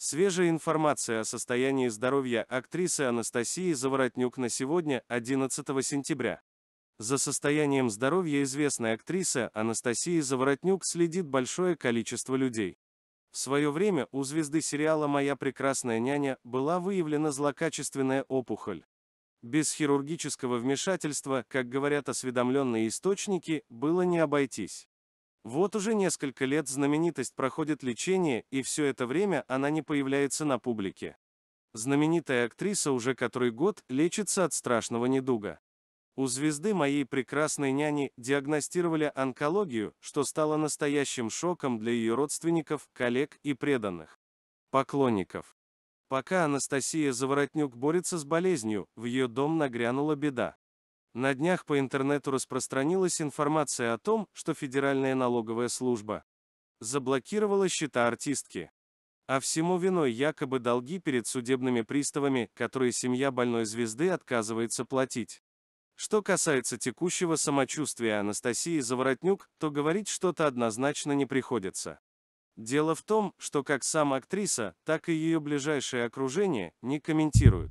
Свежая информация о состоянии здоровья актрисы Анастасии Заворотнюк на сегодня, 11 сентября. За состоянием здоровья известной актрисы Анастасии Заворотнюк следит большое количество людей. В свое время у звезды сериала «Моя прекрасная няня» была выявлена злокачественная опухоль. Без хирургического вмешательства, как говорят осведомленные источники, было не обойтись. Вот уже несколько лет знаменитость проходит лечение, и все это время она не появляется на публике. Знаменитая актриса уже который год лечится от страшного недуга. У звезды моей прекрасной няни диагностировали онкологию, что стало настоящим шоком для ее родственников, коллег и преданных. Поклонников. Пока Анастасия Заворотнюк борется с болезнью, в ее дом нагрянула беда. На днях по интернету распространилась информация о том, что Федеральная налоговая служба заблокировала счета артистки. А всему виной якобы долги перед судебными приставами, которые семья больной звезды отказывается платить. Что касается текущего самочувствия Анастасии Заворотнюк, то говорить что-то однозначно не приходится. Дело в том, что как сама актриса, так и ее ближайшее окружение не комментируют.